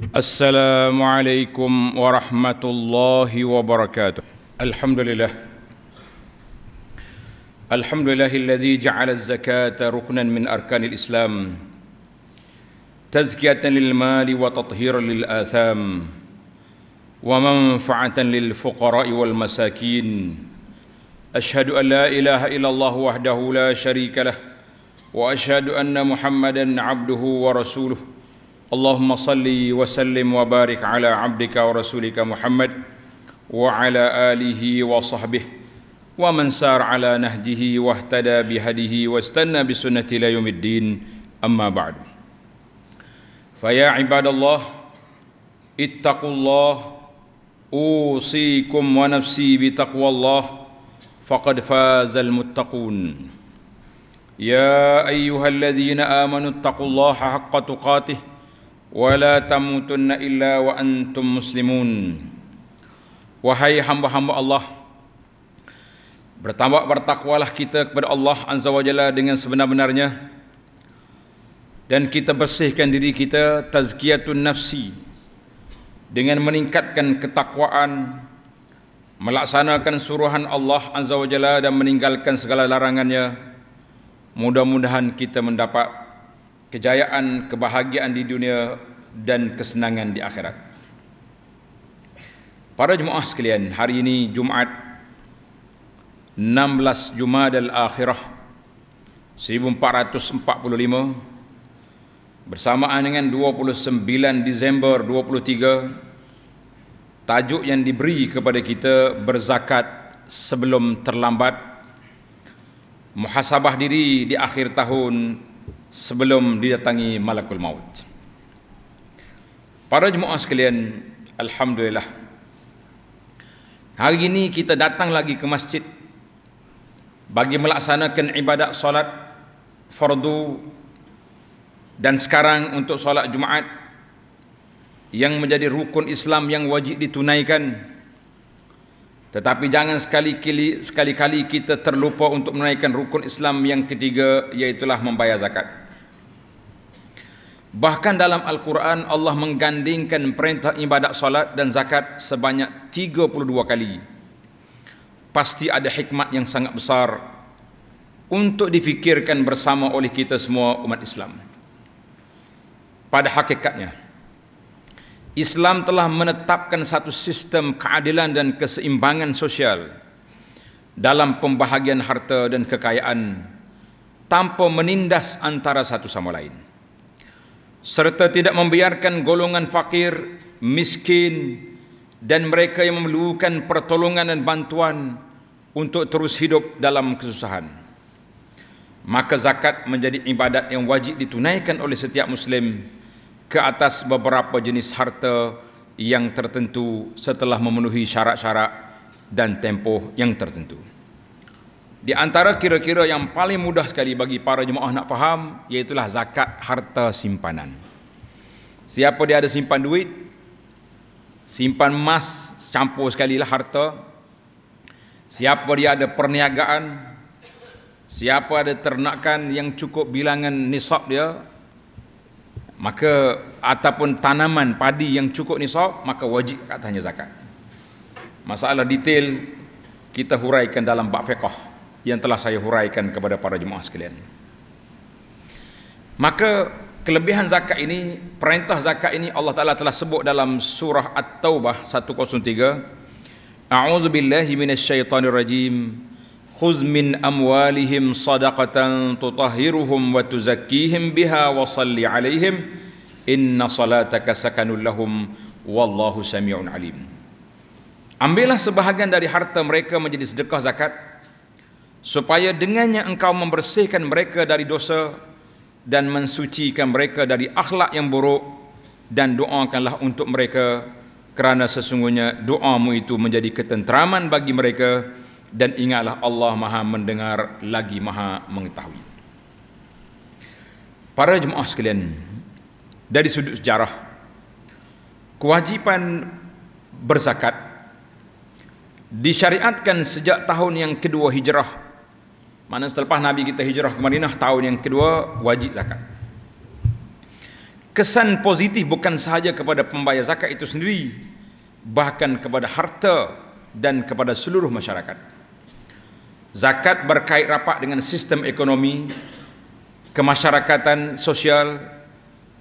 السلام عليكم ورحمة الله وبركاته الحمد لله الحمد لله الذي جعل الزكاة ركنا من أركان الإسلام تزكية للمال وتطهيرا للآثام ومنفعة للفقراء والمساكين أشهد أن لا إله إلا الله وحده لا شريك له وأشهد أن محمدًا عبده ورسوله اللهم صل وسلم وبارك على عبدك ورسولك محمد وعلى اله وصحبه ومن سار على نهجه واهتدى بهديه واستنى بسنته الى يوم الدين اما بعد فيا عباد الله اتقوا الله اوصيكم ونفسي بتقوى الله فقد فاز المتقون يا ايها الذين امنوا اتقوا الله حق تقاته wala tamutunna illa wa antum muslimun wahai hamba-hamba Allah bertambah bertakwalah kita kepada Allah azza wajalla dengan sebenar-benarnya dan kita bersihkan diri kita tazkiyatun nafsi dengan meningkatkan ketakwaan melaksanakan suruhan Allah azza wajalla dan meninggalkan segala larangannya mudah-mudahan kita mendapat kejayaan, kebahagiaan di dunia dan kesenangan di akhirat. Para jemaah sekalian, hari ini Jumaat 16 Jumaat al Akhirah 1445 bersamaan dengan 29 Disember 23 tajuk yang diberi kepada kita berzakat sebelum terlambat muhasabah diri di akhir tahun sebelum didatangi malakul maut. Para jemaah sekalian, alhamdulillah. Hari ini kita datang lagi ke masjid bagi melaksanakan ibadat solat fardu dan sekarang untuk solat Jumaat yang menjadi rukun Islam yang wajib ditunaikan. Tetapi jangan sekali-kali sekali-kali kita terlupa untuk menunaikan rukun Islam yang ketiga iaitu membayar zakat. Bahkan dalam Al-Quran Allah menggandingkan perintah ibadat salat dan zakat sebanyak 32 kali. Pasti ada hikmat yang sangat besar untuk difikirkan bersama oleh kita semua umat Islam. Pada hakikatnya, Islam telah menetapkan satu sistem keadilan dan keseimbangan sosial dalam pembahagian harta dan kekayaan tanpa menindas antara satu sama lain serta tidak membiarkan golongan fakir, miskin dan mereka yang memerlukan pertolongan dan bantuan untuk terus hidup dalam kesusahan. Maka zakat menjadi ibadat yang wajib ditunaikan oleh setiap muslim ke atas beberapa jenis harta yang tertentu setelah memenuhi syarat-syarat dan tempoh yang tertentu. Di antara kira-kira yang paling mudah sekali bagi para jemaah nak faham Iaitulah zakat harta simpanan Siapa dia ada simpan duit Simpan emas campur sekali lah harta Siapa dia ada perniagaan Siapa ada ternakan yang cukup bilangan nisab dia Maka ataupun tanaman padi yang cukup nisab Maka wajib katanya zakat Masalah detail kita huraikan dalam bab fiqah yang telah saya huraikan kepada para jemaah sekalian. Maka kelebihan zakat ini, perintah zakat ini Allah Taala telah sebut dalam surah At-Taubah 103. A'udzu billahi minasyaitonir rajim. Khudz min amwalihim shadaqatan tutahhiruhum wa tuzakkihim biha wa shalli 'alaihim inna salataka sakanul lahum wallahu samiun alim. Ambillah sebahagian dari harta mereka menjadi sedekah zakat supaya dengannya engkau membersihkan mereka dari dosa dan mensucikan mereka dari akhlak yang buruk dan doakanlah untuk mereka kerana sesungguhnya doamu itu menjadi ketenteraman bagi mereka dan ingatlah Allah Maha mendengar lagi Maha mengetahui. Para jemaah sekalian, dari sudut sejarah kewajipan bersakat disyariatkan sejak tahun yang kedua Hijrah mana selepas Nabi kita hijrah ke Madinah tahun yang kedua wajib zakat. Kesan positif bukan sahaja kepada pembayar zakat itu sendiri bahkan kepada harta dan kepada seluruh masyarakat. Zakat berkait rapat dengan sistem ekonomi, kemasyarakatan sosial,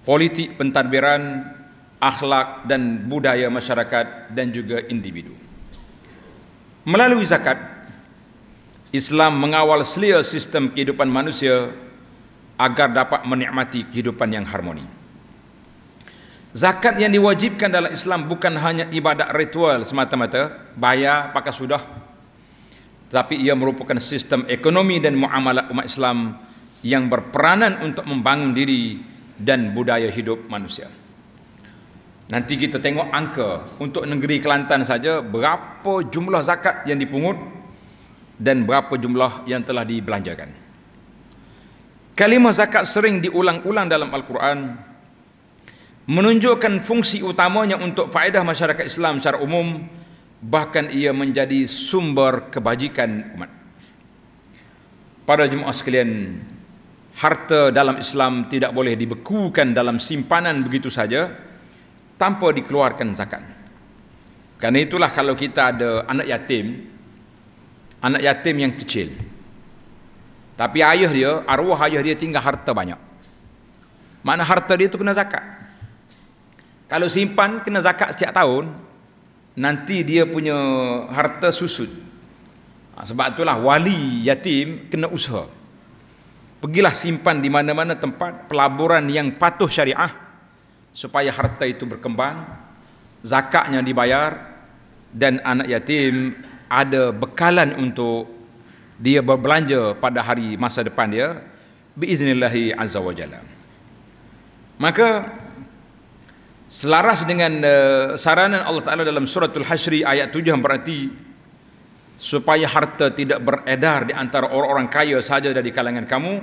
politik pentadbiran, akhlak dan budaya masyarakat dan juga individu. Melalui zakat, Islam mengawal selia sistem kehidupan manusia agar dapat menikmati kehidupan yang harmoni. Zakat yang diwajibkan dalam Islam bukan hanya ibadat ritual semata-mata, bayar pakai sudah. Tapi ia merupakan sistem ekonomi dan muamalah umat Islam yang berperanan untuk membangun diri dan budaya hidup manusia. Nanti kita tengok angka untuk negeri Kelantan saja berapa jumlah zakat yang dipungut dan berapa jumlah yang telah dibelanjakan. Kalimah zakat sering diulang-ulang dalam Al-Quran menunjukkan fungsi utamanya untuk faedah masyarakat Islam secara umum bahkan ia menjadi sumber kebajikan umat. Para jemaah sekalian, harta dalam Islam tidak boleh dibekukan dalam simpanan begitu saja tanpa dikeluarkan zakat. Karena itulah kalau kita ada anak yatim, anak yatim yang kecil. Tapi ayah dia, arwah ayah dia tinggal harta banyak. Mana harta dia tu kena zakat. Kalau simpan kena zakat setiap tahun, nanti dia punya harta susut. Ha, sebab itulah wali yatim kena usaha. Pergilah simpan di mana-mana tempat pelaburan yang patuh syariah supaya harta itu berkembang, zakatnya dibayar dan anak yatim ada bekalan untuk dia berbelanja pada hari masa depan dia biiznillahi azza wa maka selaras dengan uh, saranan Allah Taala dalam surah Al-Hasyr ayat 7 berarti supaya harta tidak beredar di antara orang-orang kaya saja dari kalangan kamu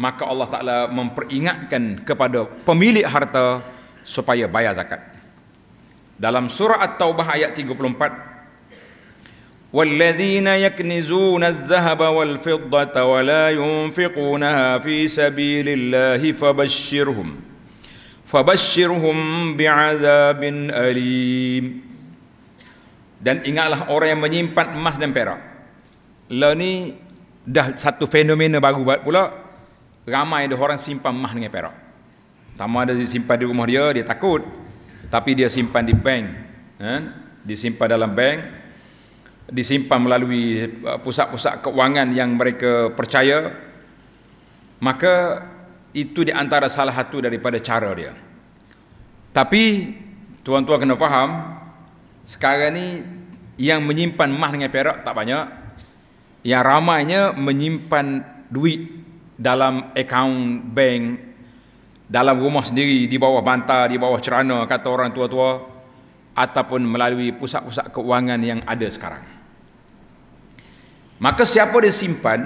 maka Allah Taala memperingatkan kepada pemilik harta supaya bayar zakat dalam surah at-taubah ayat 34 والذين يكنزون الذهب والفضة ولا ينفقونها في سبيل الله فبشرهم فبشرهم بعذاب أليم dan ingatlah orang yang menyimpan emas dan perak. Lo lah ni dah satu fenomena baru buat pula. Ramai ada orang simpan emas dengan perak. Tama ada dia simpan di rumah dia, dia takut. Tapi dia simpan di bank. Eh? Dia simpan dalam bank, disimpan melalui uh, pusat-pusat keuangan yang mereka percaya maka itu di antara salah satu daripada cara dia tapi tuan-tuan kena faham sekarang ni yang menyimpan emas dengan perak tak banyak yang ramainya menyimpan duit dalam akaun bank dalam rumah sendiri di bawah bantal di bawah cerana kata orang tua-tua ataupun melalui pusat-pusat keuangan yang ada sekarang. Maka siapa dia simpan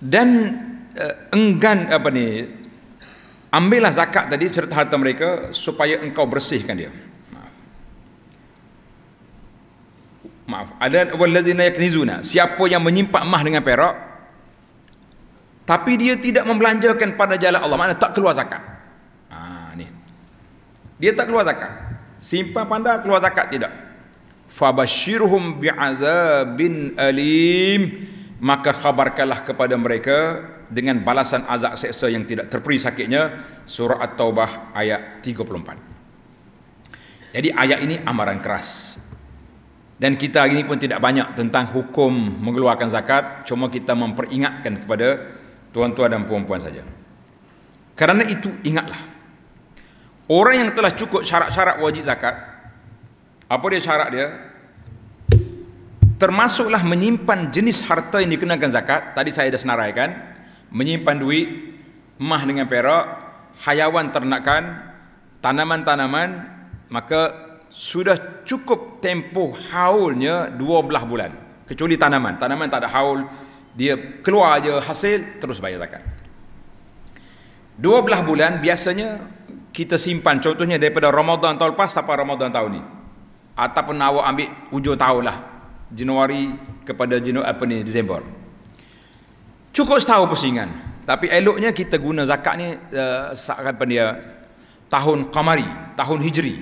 dan uh, enggan apa ni ambillah zakat tadi serta harta mereka supaya engkau bersihkan dia. Maaf. Maaf. Ada walladzina yaknizuna. Siapa yang menyimpan emas dengan perak tapi dia tidak membelanjakan pada jalan Allah, mana tak keluar zakat. Ha ni. Dia tak keluar zakat simpan pandai keluar zakat tidak Fa fabashirhum bi'azabin alim maka khabarkanlah kepada mereka dengan balasan azab seksa yang tidak terperi sakitnya surah at-taubah ayat 34 jadi ayat ini amaran keras dan kita hari ini pun tidak banyak tentang hukum mengeluarkan zakat cuma kita memperingatkan kepada tuan-tuan dan puan-puan saja kerana itu ingatlah Orang yang telah cukup syarat-syarat wajib zakat Apa dia syarat dia? Termasuklah menyimpan jenis harta yang dikenakan zakat Tadi saya dah senaraikan Menyimpan duit mah dengan perak Hayawan ternakan Tanaman-tanaman Maka sudah cukup tempoh haulnya 12 bulan Kecuali tanaman Tanaman tak ada haul Dia keluar je hasil Terus bayar zakat 12 bulan biasanya kita simpan contohnya daripada Ramadan tahun lepas sampai Ramadan tahun ni ataupun awak ambil hujung tahun lah Januari kepada Januari apa ni Disember cukup setahun pusingan tapi eloknya kita guna zakat ni uh, apa dia eh, tahun kamari tahun hijri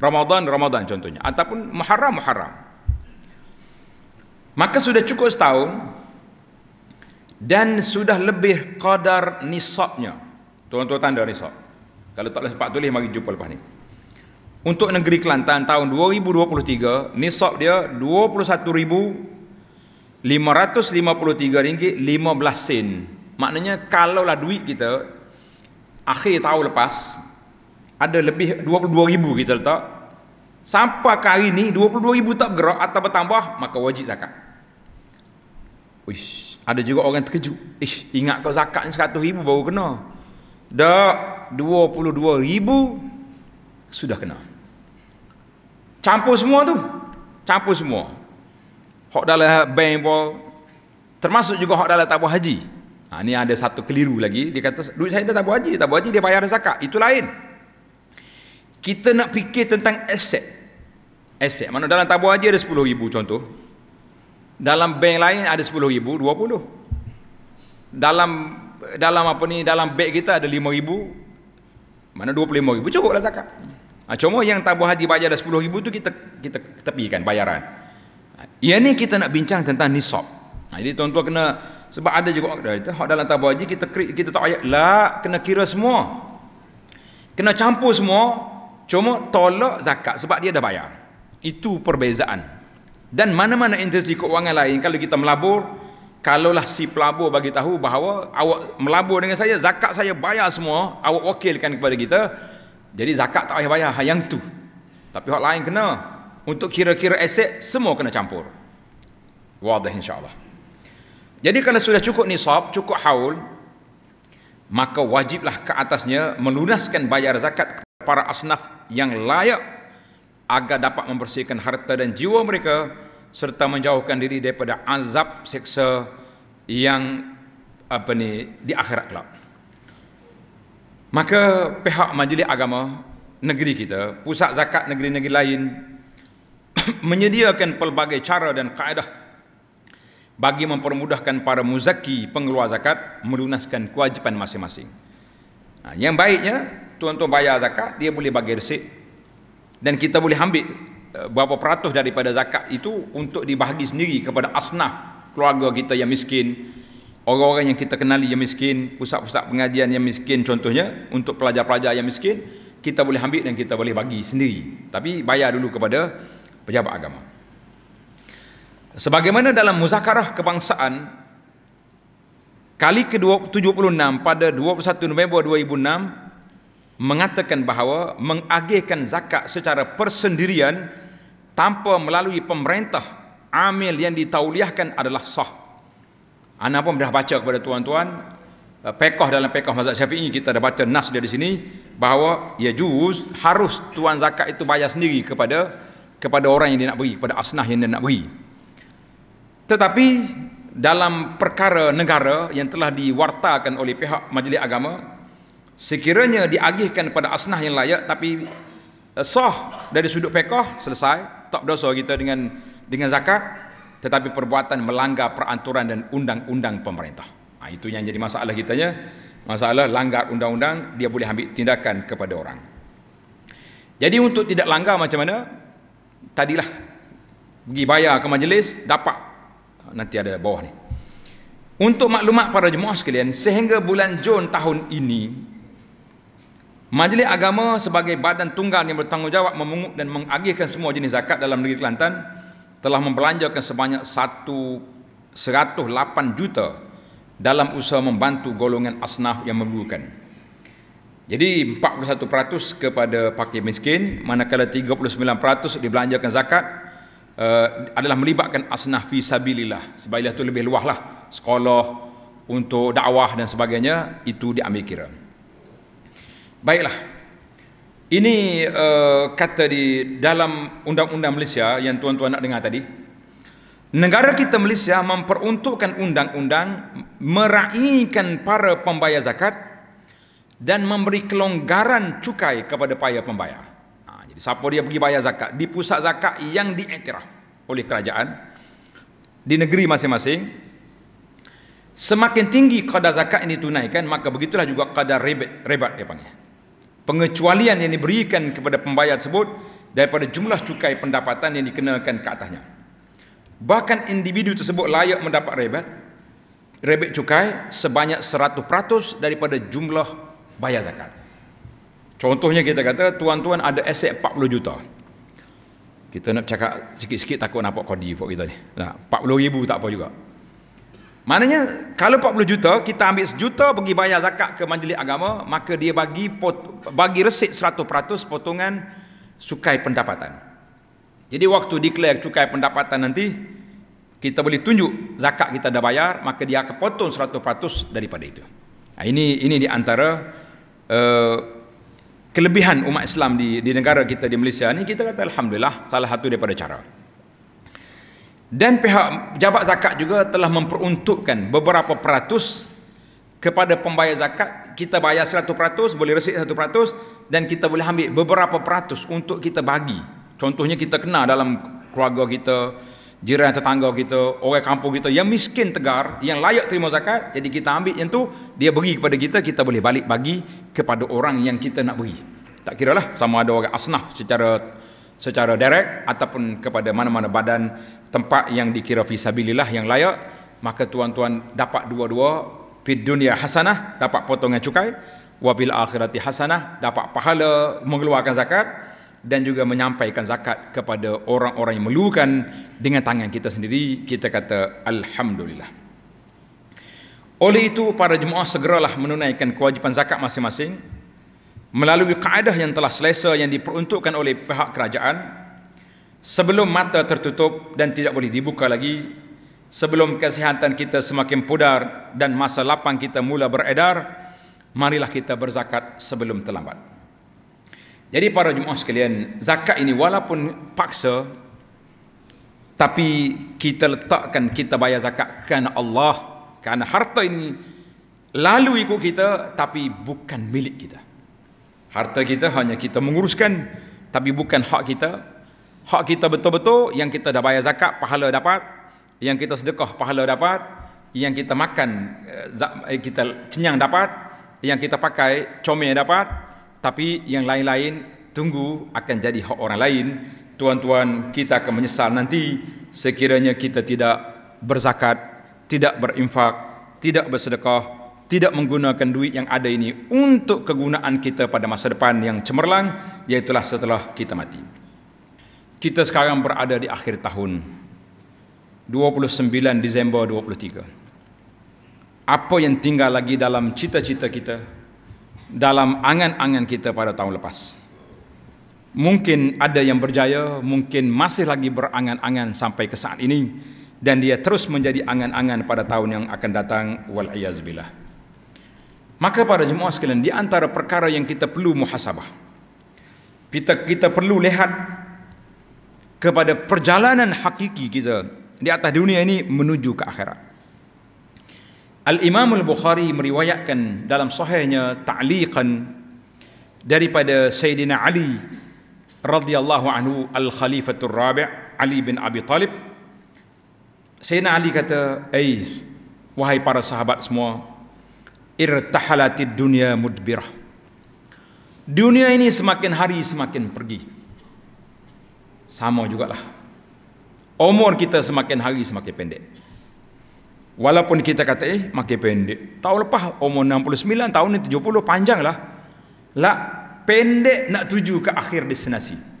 Ramadan Ramadan contohnya ataupun Muharram Muharram maka sudah cukup setahun dan sudah lebih kadar nisabnya tuan-tuan tanda nisab kalau tak sempat tulis mari jumpa lepas ni. Untuk negeri Kelantan tahun 2023 nisab dia 21553 ringgit 15 sen. Maknanya kalau lah duit kita akhir tahun lepas ada lebih 22000 kita letak sampai ke hari ni 22000 tak bergerak atau bertambah maka wajib zakat. Uish, ada juga orang terkejut. Ish, ingat kau zakat ni 100000 baru kena. Dak, 22,000 sudah kena. Campur semua tu. Campur semua. Hak dalam bank pun termasuk juga hak dalam tabung haji. Ha, ini ada satu keliru lagi. Dia kata duit saya dah tabung haji. Tabung haji dia bayar zakat. Itu lain. Kita nak fikir tentang aset. Aset. Mana dalam tabung haji ada 10,000 contoh. Dalam bank lain ada 10,000, 20. Dalam dalam apa ni dalam beg kita ada 5000 mana 25 ribu cukup lah zakat ha, cuma yang tabung haji bayar dah 10 ribu tu kita kita tepikan bayaran ia ah, ni kita nak bincang tentang nisab ha, jadi tuan-tuan kena sebab ada juga ada itu hak dalam tabung haji kita kita tak ayat lah kena kira semua kena campur semua cuma tolak zakat sebab dia dah bayar itu perbezaan dan mana-mana industri keuangan lain kalau kita melabur kalaulah si pelabur bagi tahu bahawa awak melabur dengan saya zakat saya bayar semua awak wakilkan kepada kita jadi zakat tak payah bayar ha, yang tu tapi orang lain kena untuk kira-kira aset semua kena campur wadah insyaAllah jadi kalau sudah cukup nisab cukup haul maka wajiblah ke atasnya melunaskan bayar zakat kepada para asnaf yang layak agar dapat membersihkan harta dan jiwa mereka serta menjauhkan diri daripada azab seksa yang apa ni di akhirat kelak. Maka pihak majlis agama negeri kita, pusat zakat negeri-negeri lain menyediakan pelbagai cara dan kaedah bagi mempermudahkan para muzaki pengeluar zakat melunaskan kewajipan masing-masing. Ha, yang baiknya tuan-tuan bayar zakat, dia boleh bagi resip dan kita boleh ambil Eh, berapa peratus daripada zakat itu untuk dibahagi sendiri kepada asnaf keluarga kita yang miskin orang-orang yang kita kenali yang miskin pusat-pusat pengajian yang miskin contohnya untuk pelajar-pelajar yang miskin kita boleh ambil dan kita boleh bagi sendiri tapi bayar dulu kepada pejabat agama sebagaimana dalam muzakarah kebangsaan kali ke-76 pada 21 November 2006 mengatakan bahawa mengagihkan zakat secara persendirian tanpa melalui pemerintah amil yang ditauliahkan adalah sah. Ana pun dah baca kepada tuan-tuan eh, pekah dalam pekah mazhab Syafi'i kita dah baca nas dia di sini bahawa ya juz harus tuan zakat itu bayar sendiri kepada kepada orang yang dia nak beri kepada asnah yang dia nak beri. Tetapi dalam perkara negara yang telah diwartakan oleh pihak majlis agama sekiranya diagihkan kepada asnah yang layak tapi eh, sah dari sudut pekah selesai tak berdosa kita dengan dengan zakat tetapi perbuatan melanggar peraturan dan undang-undang pemerintah. Ha, itu yang jadi masalah kita ya. Masalah langgar undang-undang dia boleh ambil tindakan kepada orang. Jadi untuk tidak langgar macam mana? Tadilah pergi bayar ke majlis dapat ha, nanti ada bawah ni. Untuk maklumat para jemaah sekalian sehingga bulan Jun tahun ini Majlis agama sebagai badan tunggal yang bertanggungjawab memungut dan mengagihkan semua jenis zakat dalam negeri Kelantan telah membelanjakan sebanyak 108 juta dalam usaha membantu golongan asnaf yang memerlukan. Jadi 41% kepada pakir miskin manakala 39% dibelanjakan zakat uh, adalah melibatkan asnaf fi sabilillah. Sebab itu lebih luahlah sekolah untuk dakwah dan sebagainya itu diambil kira. Baiklah. Ini uh, kata di dalam undang-undang Malaysia yang tuan-tuan nak dengar tadi. Negara kita Malaysia memperuntukkan undang-undang meraihkan para pembayar zakat dan memberi kelonggaran cukai kepada para pembayar. Ha, jadi siapa dia pergi bayar zakat di pusat zakat yang diiktiraf oleh kerajaan di negeri masing-masing semakin tinggi kadar zakat yang ditunaikan maka begitulah juga kadar rebat rebat dia panggil pengecualian yang diberikan kepada pembayar tersebut daripada jumlah cukai pendapatan yang dikenakan ke atasnya. Bahkan individu tersebut layak mendapat rebat rebat cukai sebanyak 100% daripada jumlah bayar zakat. Contohnya kita kata tuan-tuan ada aset 40 juta. Kita nak cakap sikit-sikit takut nampak kodi buat kita ni. Nah, 40 ribu tak apa juga. Maknanya kalau 40 juta kita ambil sejuta pergi bayar zakat ke majlis agama maka dia bagi pot, bagi resit 100% potongan cukai pendapatan. Jadi waktu declare cukai pendapatan nanti kita boleh tunjuk zakat kita dah bayar maka dia akan potong 100% daripada itu. Nah, ha, ini ini di antara uh, kelebihan umat Islam di di negara kita di Malaysia ni kita kata alhamdulillah salah satu daripada cara dan pihak jabat zakat juga telah memperuntukkan beberapa peratus kepada pembayar zakat kita bayar seratus peratus boleh resit satu peratus dan kita boleh ambil beberapa peratus untuk kita bagi contohnya kita kenal dalam keluarga kita jiran tetangga kita orang kampung kita yang miskin tegar yang layak terima zakat jadi kita ambil yang tu dia beri kepada kita kita boleh balik bagi kepada orang yang kita nak beri tak kira lah sama ada orang asnah secara secara direct ataupun kepada mana-mana badan tempat yang dikira fisabilillah yang layak maka tuan-tuan dapat dua-dua fid dunia hasanah dapat potongan cukai wa fil akhirati hasanah dapat pahala mengeluarkan zakat dan juga menyampaikan zakat kepada orang-orang yang memerlukan dengan tangan kita sendiri kita kata alhamdulillah oleh itu para jemaah segeralah menunaikan kewajipan zakat masing-masing melalui kaedah yang telah selesa yang diperuntukkan oleh pihak kerajaan sebelum mata tertutup dan tidak boleh dibuka lagi sebelum kesihatan kita semakin pudar dan masa lapang kita mula beredar marilah kita berzakat sebelum terlambat jadi para jemaah sekalian zakat ini walaupun paksa tapi kita letakkan kita bayar zakat kerana Allah kerana harta ini lalu ikut kita tapi bukan milik kita harta kita hanya kita menguruskan tapi bukan hak kita Hak kita betul-betul yang kita dah bayar zakat, pahala dapat. Yang kita sedekah, pahala dapat. Yang kita makan, eh, eh, kita kenyang dapat. Yang kita pakai, comel dapat. Tapi yang lain-lain, tunggu akan jadi hak orang lain. Tuan-tuan, kita akan menyesal nanti sekiranya kita tidak berzakat, tidak berinfak, tidak bersedekah, tidak menggunakan duit yang ada ini untuk kegunaan kita pada masa depan yang cemerlang, iaitulah setelah kita mati kita sekarang berada di akhir tahun 29 Disember 23 apa yang tinggal lagi dalam cita-cita kita dalam angan-angan kita pada tahun lepas mungkin ada yang berjaya mungkin masih lagi berangan-angan sampai ke saat ini dan dia terus menjadi angan-angan pada tahun yang akan datang wal maka pada jemaah sekalian di antara perkara yang kita perlu muhasabah kita kita perlu lihat kepada perjalanan hakiki kita di atas dunia ini menuju ke akhirat. Al-Imam Al-Bukhari meriwayatkan dalam sahihnya ta'liqan daripada Sayyidina Ali radhiyallahu anhu al-khalifatul rabi' Ali bin Abi Talib Sayyidina Ali kata Aiz wahai para sahabat semua irtahalatid dunya mudbirah dunia ini semakin hari semakin pergi sama jugalah umur kita semakin hari semakin pendek walaupun kita kata eh makin pendek tahun lepas umur 69 tahun ni 70 panjang lah lah pendek nak tuju ke akhir destinasi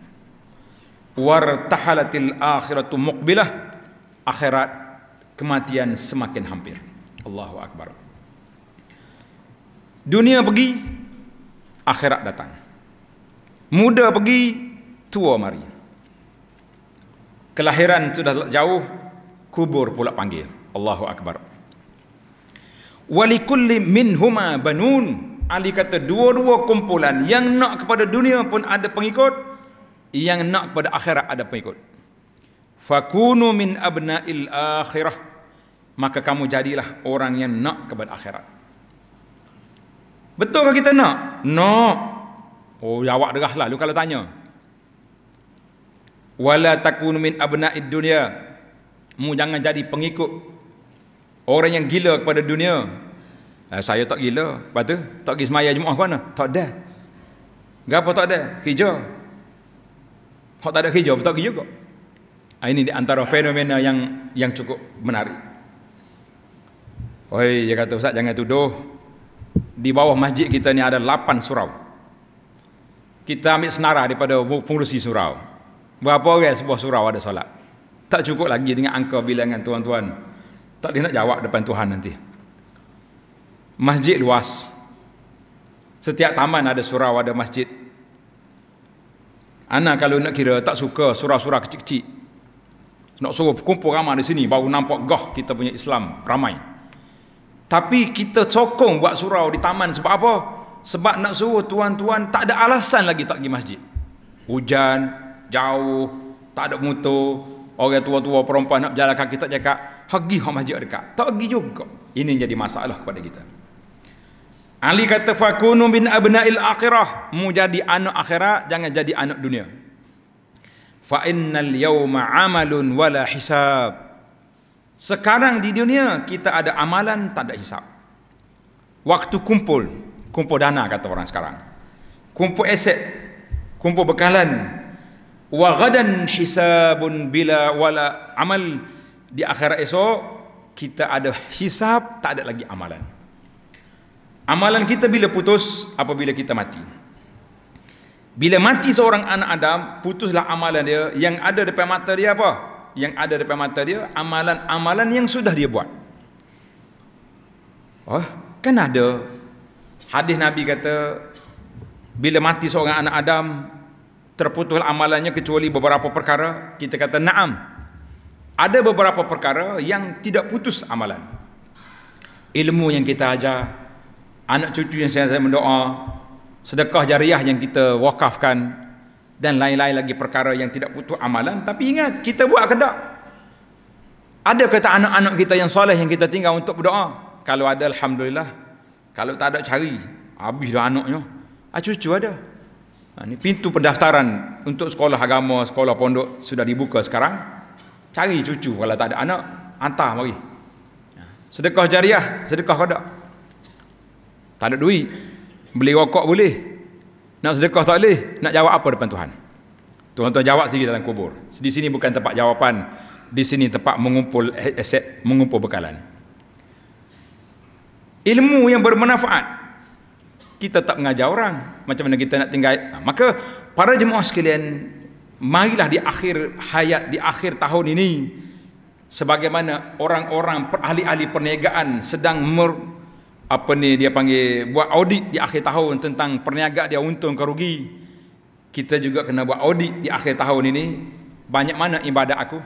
War tahalatil akhiratu muqbilah akhirat kematian semakin hampir Allahu Akbar dunia pergi akhirat datang muda pergi tua mari kelahiran sudah jauh kubur pula panggil Allahu akbar walikulli minhuma banun ali kata dua-dua kumpulan yang nak kepada dunia pun ada pengikut yang nak kepada akhirat ada pengikut fakunu min abnail akhirah maka kamu jadilah orang yang nak kepada akhirat betul ke kita nak nak oh jawab derah lah lu kalau tanya wala takunu min abna'id dunya mu jangan jadi pengikut orang yang gila kepada dunia eh, saya tak gila lepas tu tak pergi semaya jumaat mana tak ada Gapo tak ada kerja kalau tak ada kerja tak pergi juga eh, ah, ini di antara fenomena yang yang cukup menarik Oi, dia kata Ustaz jangan tuduh di bawah masjid kita ni ada 8 surau kita ambil senarai daripada fungsi surau Berapa orang sebuah surau ada solat? Tak cukup lagi dengan angka bilangan tuan-tuan. Tak boleh nak jawab depan Tuhan nanti. Masjid luas. Setiap taman ada surau, ada masjid. Ana kalau nak kira tak suka surau-surau kecil-kecil. Nak suruh kumpul ramai di sini baru nampak gah kita punya Islam ramai. Tapi kita sokong buat surau di taman sebab apa? Sebab nak suruh tuan-tuan tak ada alasan lagi tak pergi masjid. Hujan, jauh, tak ada motor, orang tua-tua perempuan nak berjalan kaki tak cakap, pergi ke masjid dekat. Tak pergi juga. Ini jadi masalah kepada kita. Ali kata fakunu bin abnail akhirah mu jadi anak akhirat jangan jadi anak dunia. Fa innal yawma amalun wala hisab. Sekarang di dunia kita ada amalan tak ada hisab. Waktu kumpul, kumpul dana kata orang sekarang. Kumpul aset, kumpul bekalan, wa ghadan hisabun bila wala amal di akhirat esok kita ada hisab tak ada lagi amalan amalan kita bila putus apabila kita mati bila mati seorang anak Adam putuslah amalan dia yang ada depan mata dia apa yang ada depan mata dia amalan-amalan yang sudah dia buat oh kan ada hadis Nabi kata bila mati seorang anak Adam terputus amalannya kecuali beberapa perkara kita kata naam ada beberapa perkara yang tidak putus amalan ilmu yang kita ajar anak cucu yang saya mendoa sedekah jariah yang kita wakafkan dan lain-lain lagi perkara yang tidak putus amalan tapi ingat kita buat ke tak ada kata anak-anak kita yang soleh yang kita tinggal untuk berdoa kalau ada Alhamdulillah kalau tak ada cari habis anaknya ah, cucu ada ini ha, pintu pendaftaran untuk sekolah agama, sekolah pondok sudah dibuka sekarang. Cari cucu kalau tak ada anak, hantar mari. Ha, sedekah jariah, sedekah kodak. Tak ada duit. Beli rokok boleh. Nak sedekah tak boleh. Nak jawab apa depan Tuhan? Tuhan-Tuhan jawab sendiri dalam kubur. Di sini bukan tempat jawapan. Di sini tempat mengumpul aset, mengumpul bekalan. Ilmu yang bermanfaat kita tak mengajar orang macam mana kita nak tinggal nah, maka para jemaah sekalian marilah di akhir hayat di akhir tahun ini sebagaimana orang-orang ahli-ahli perniagaan sedang mer, apa ni dia panggil buat audit di akhir tahun tentang perniagaan dia untung ke rugi kita juga kena buat audit di akhir tahun ini banyak mana ibadat aku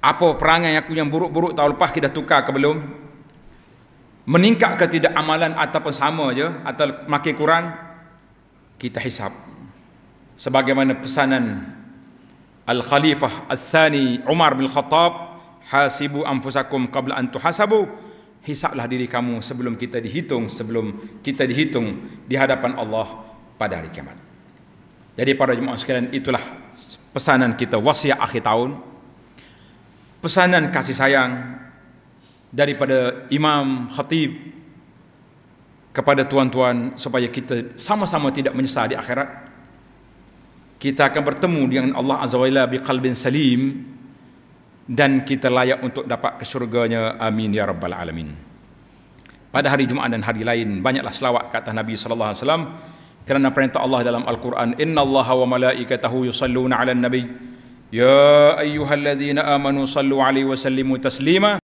apa perangai aku yang buruk-buruk tahun lepas kita tukar ke belum meningkat ke tidak amalan ataupun sama je atau makin kurang kita hisap sebagaimana pesanan al khalifah al-thani Umar bin Khattab hasibu anfusakum qabla an tuhasabu hisaplah diri kamu sebelum kita dihitung sebelum kita dihitung di hadapan Allah pada hari kiamat jadi para jemaah sekalian itulah pesanan kita wasiat akhir tahun pesanan kasih sayang daripada Imam Khatib kepada tuan-tuan supaya kita sama-sama tidak menyesal di akhirat kita akan bertemu dengan Allah Azza wa Jalla biqalbin salim dan kita layak untuk dapat ke syurganya amin ya rabbal alamin pada hari Jumaat dan hari lain banyaklah selawat kata Nabi sallallahu alaihi wasallam kerana perintah Allah dalam Al-Quran innallaha wa malaikatahu yusalluna 'alan nabi ya ayyuhalladzina amanu sallu 'alaihi wa sallimu taslima